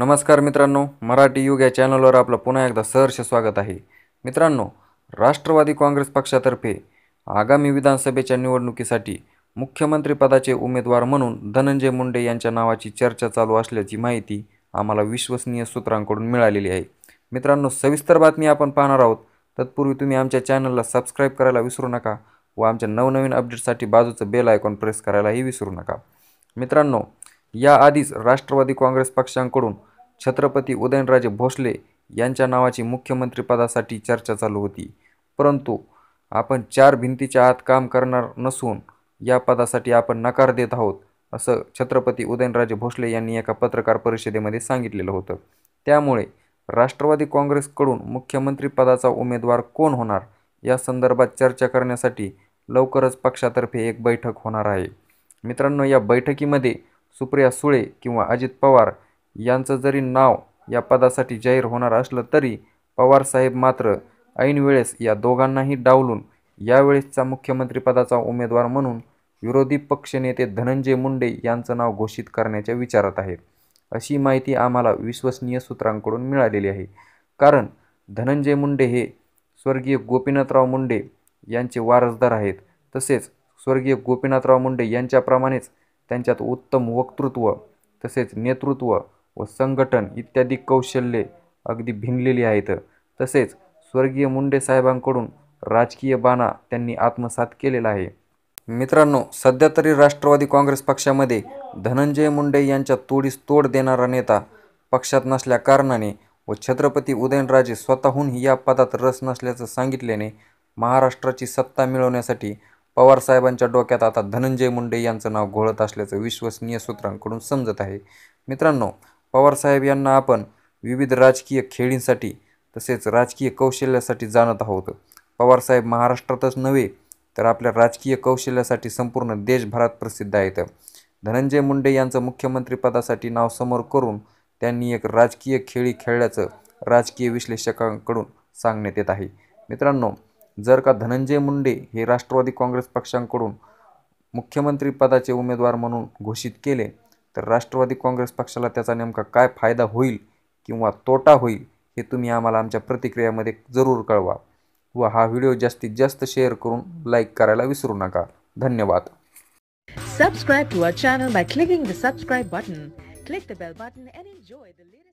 नमस्कार मित्रांनो मराठी युग या चॅनलवर आपलं पुन्हा एकदा सहर्ष स्वागत आहे मित्रांनो राष्ट्रवादी काँग्रेस पक्षातर्फे आगामी विधानसभेच्या निवडणुकीसाठी मुख्यमंत्रीपदाचे उमेदवार म्हणून धनंजय मुंडे यांच्या नावाची चर्चा चालू असल्याची माहिती आम्हाला विश्वसनीय सूत्रांकडून मिळालेली आहे मित्रांनो सविस्तर बातमी आपण पाहणार आहोत तत्पूर्वी तुम्ही आमच्या चॅनलला सबस्क्राईब करायला विसरू नका व आमच्या नवनवीन अपडेटसाठी बाजूचं बेल आयकॉन प्रेस करायलाही विसरू नका मित्रांनो याआधीच राष्ट्रवादी काँग्रेस पक्षांकडून छत्रपती उदयनराजे भोसले यांच्या नावाची मुख्यमंत्रीपदासाठी चर्चा चालू होती परंतु आपण चार भिंतीच्या आत काम करणार नसून या पदासाठी आपण नकार देत आहोत असं छत्रपती उदयनराजे भोसले यांनी एका पत्रकार परिषदेमध्ये सांगितलेलं होतं त्यामुळे राष्ट्रवादी काँग्रेसकडून मुख्यमंत्रीपदाचा उमेदवार कोण होणार या संदर्भात चर्चा करण्यासाठी लवकरच पक्षातर्फे एक बैठक होणार आहे मित्रांनो या बैठकीमध्ये सुप्रिया सुळे किंवा अजित पवार यांचं जरी नाव या पदासाठी जाहीर होणार असलं तरी पवारसाहेब मात्र ऐनवेळेस या दोघांनाही डावलून यावेळेसचा मुख्यमंत्रीपदाचा उमेदवार म्हणून विरोधी पक्षनेते धनंजय मुंडे यांचं नाव घोषित करण्याच्या विचारात आहेत अशी माहिती आम्हाला विश्वसनीय सूत्रांकडून मिळालेली आहे कारण धनंजय मुंडे हे स्वर्गीय गोपीनाथराव मुंडे यांचे वारसदार आहेत तसेच स्वर्गीय गोपीनाथराव मुंडे यांच्याप्रमाणेच त्यांच्यात उत्तम वक्तृत्व तसेच नेतृत्व व संघटन इत्यादी कौशल्ये अगदी भिनलेली आहेत तसेच स्वर्गीय मुंडे साहेबांकडून राजकीय बाणा त्यांनी आत्मसात केलेला आहे मित्रांनो सध्या तरी राष्ट्रवादी काँग्रेस पक्षामध्ये धनंजय मुंडे यांच्या तोडीस तोड देणारा नेता पक्षात कारणाने व छत्रपती उदयनराजे स्वतःहून या पदात रस नसल्याचं सांगितल्याने महाराष्ट्राची सत्ता मिळवण्यासाठी पवारसाहेबांच्या डोक्यात आता धनंजय मुंडे यांचं नाव घोळत असल्याचं विश्वसनीय सूत्रांकडून समजत आहे मित्रांनो पवारसाहेब यांना आपण विविध राजकीय खेळींसाठी तसेच राजकीय कौशल्यासाठी जाणत आहोत पवारसाहेब महाराष्ट्रातच नव्हे तर आपल्या राजकीय कौशल्यासाठी संपूर्ण देशभरात प्रसिद्ध आहेत धनंजय मुंडे यांचं मुख्यमंत्रीपदासाठी नाव समोर करून त्यांनी एक राजकीय खेळी खेळल्याचं राजकीय विश्लेषकांकडून सांगण्यात येत आहे मित्रांनो जर का धनंजय मुंडे हे राष्ट्रवादी काँग्रेस पक्षांकडून मुख्यमंत्रीपदाचे उमेदवार म्हणून घोषित केले तर राष्ट्रवादी काँग्रेस पक्षाला त्याचा नेमका काय फायदा होईल किंवा तोटा होईल हे तुम्ही आम्हाला आमच्या प्रतिक्रियामध्ये जरूर कळवा व हा व्हिडिओ जास्तीत जास्त शेअर करून लाईक करायला विसरू नका धन्यवाद subscribe to our channel by clicking the subscribe button click the bell button enjoy the